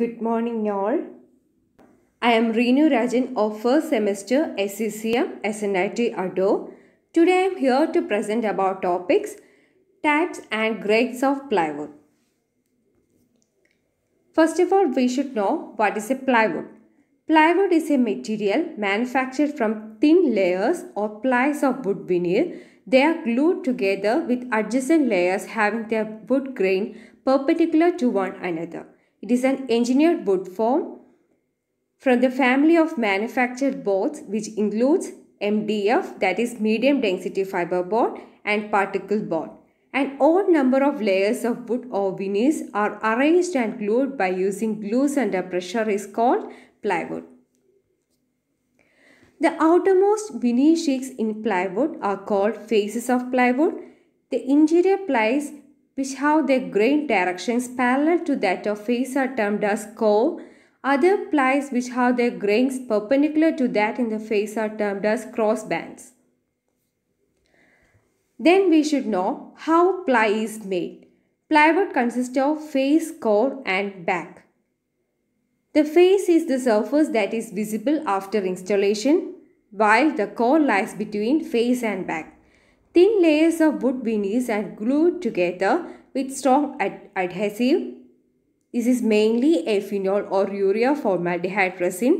Good morning, all. I am Renu Rajan of first semester SCCM SNIT Ado. Today I am here to present about topics, types and grades of plywood. First of all, we should know what is a plywood. Plywood is a material manufactured from thin layers or plies of wood veneer. They are glued together with adjacent layers having their wood grain perpendicular to one another. It is an engineered wood form from the family of manufactured boards which includes MDF that is medium density fiber board and particle board. An odd number of layers of wood or veneers are arranged and glued by using glues under pressure is called plywood. The outermost veneer sheets in plywood are called faces of plywood. The interior plies which have their grain directions parallel to that of face are termed as curve. Other plies which have their grains perpendicular to that in the face are termed as crossbands. Then we should know how ply is made. Plywood consists of face, core and back. The face is the surface that is visible after installation while the core lies between face and back. Thin layers of wood veneers are glued together with strong ad adhesive. This is mainly a phenol or urea formaldehyde resin.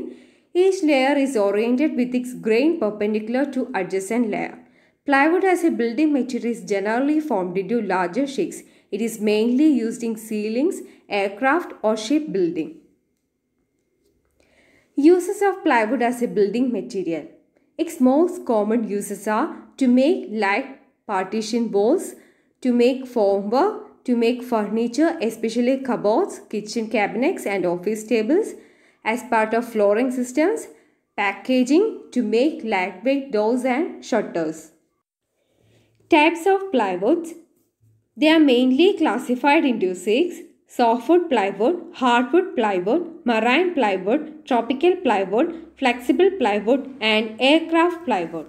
Each layer is oriented with its grain perpendicular to adjacent layer. Plywood as a building material is generally formed into larger sheets. It is mainly used in ceilings, aircraft or ship building. Uses of plywood as a building material. Its most common uses are to make light partition walls, to make formwork, to make furniture, especially cupboards, kitchen cabinets and office tables, as part of flooring systems, packaging to make lightweight doors and shutters. Types of plywoods They are mainly classified into six softwood plywood, hardwood plywood, marine plywood, tropical plywood, flexible plywood and aircraft plywood.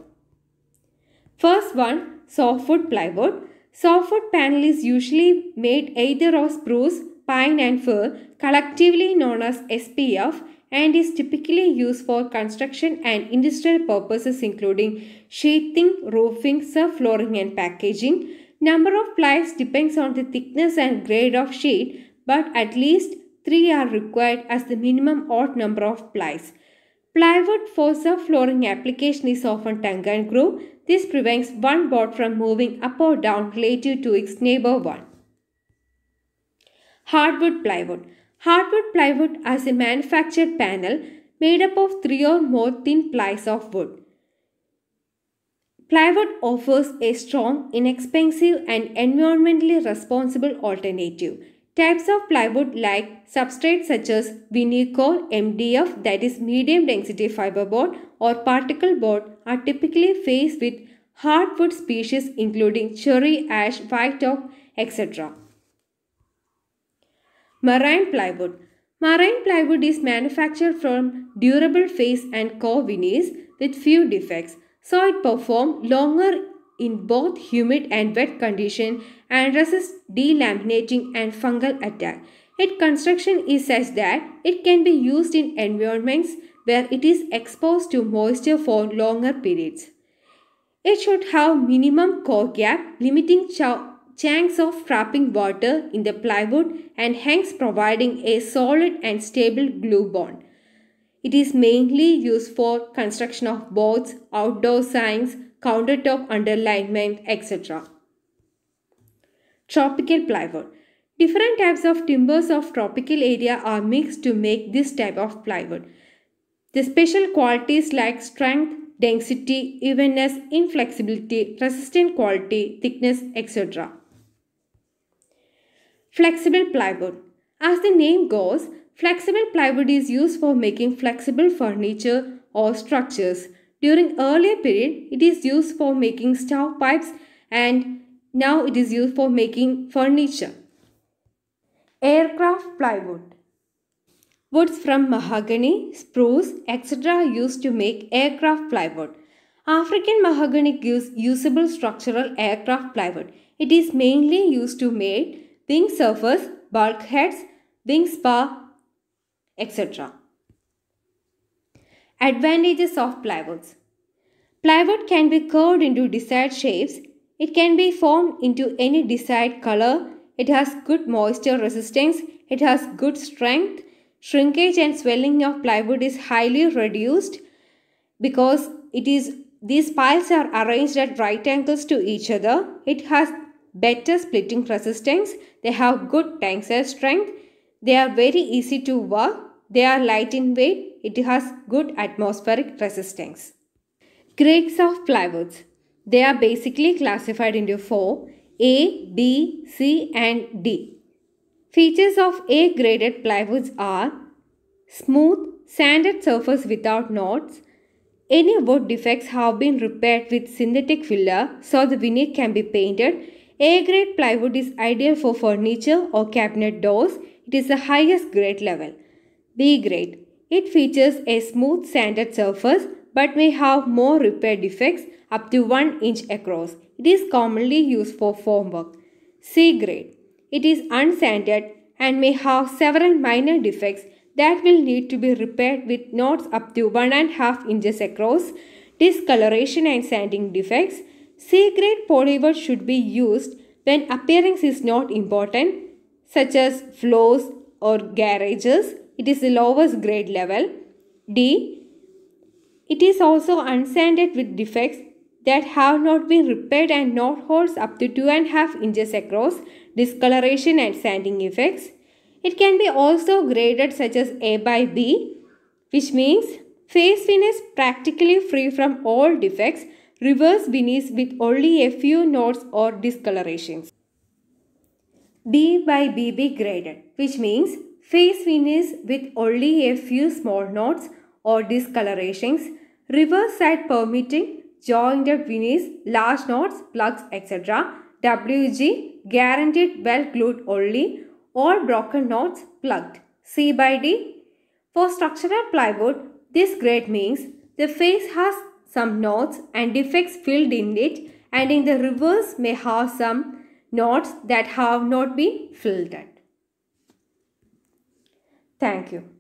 First one, softwood plywood. Softwood panel is usually made either of spruce, pine and fir, collectively known as SPF and is typically used for construction and industrial purposes including sheathing, roofing, subflooring and packaging. Number of plies depends on the thickness and grade of sheet but at least 3 are required as the minimum odd number of plies. Plywood fossa flooring application is often tongue and groove. This prevents one board from moving up or down relative to its neighbor one. Hardwood plywood. Hardwood plywood is a manufactured panel made up of three or more thin plies of wood. Plywood offers a strong, inexpensive, and environmentally responsible alternative. Types of plywood like substrates such as vinyl MDF that is medium density fiberboard or particle board are typically faced with hardwood species including cherry ash, white oak, etc. Marine plywood Marine plywood is manufactured from durable face and core veneers with few defects, so it performs longer in both humid and wet conditions and resists delaminating and fungal attack. Its construction is such that it can be used in environments where it is exposed to moisture for longer periods. It should have minimum core gap limiting chunks of trapping water in the plywood and hence providing a solid and stable glue bond. It is mainly used for construction of boards, outdoor signs, countertop underlayment, etc. Tropical plywood. Different types of timbers of tropical area are mixed to make this type of plywood. The special qualities like strength, density, evenness, inflexibility, resistant quality, thickness, etc. Flexible plywood. As the name goes, flexible plywood is used for making flexible furniture or structures. During earlier period, it is used for making stove pipes and now it is used for making furniture. Aircraft plywood. Woods from mahogany, spruce, etc. used to make aircraft plywood. African mahogany gives usable structural aircraft plywood. It is mainly used to make wing surface, bulkheads, wing spar, etc. Advantages of plywoods. Plywood can be curved into desired shapes it can be formed into any desired color. It has good moisture resistance. It has good strength. Shrinkage and swelling of plywood is highly reduced because it is these piles are arranged at right angles to each other. It has better splitting resistance. They have good tensile strength. They are very easy to work. They are light in weight. It has good atmospheric resistance. Grades of plywoods. They are basically classified into four A, B, C and D. Features of A graded plywoods are smooth, sanded surface without knots. Any wood defects have been repaired with synthetic filler so the veneer can be painted. A grade plywood is ideal for furniture or cabinet doors. It is the highest grade level. B grade. It features a smooth sanded surface but may have more repair defects up to 1 inch across. It is commonly used for formwork. C grade. It is unsanded and may have several minor defects that will need to be repaired with knots up to 1.5 inches across, discoloration and sanding defects. C grade polymer should be used when appearance is not important, such as floors or garages. It is the lowest grade level. D. It is also unsanded with defects that have not been repaired and not holes up to 2.5 inches across, discoloration and sanding effects. It can be also graded such as A by B, which means face fin is practically free from all defects, reverse finish with only a few knots or discolorations. B by BB graded, which means face fin is with only a few small knots or discolorations, reverse side permitting jointed veneers, large knots, plugs, etc. WG guaranteed well glued only, all broken knots plugged. C by D. For structural plywood, this grade means the face has some knots and defects filled in it and in the reverse may have some knots that have not been filled. Thank you.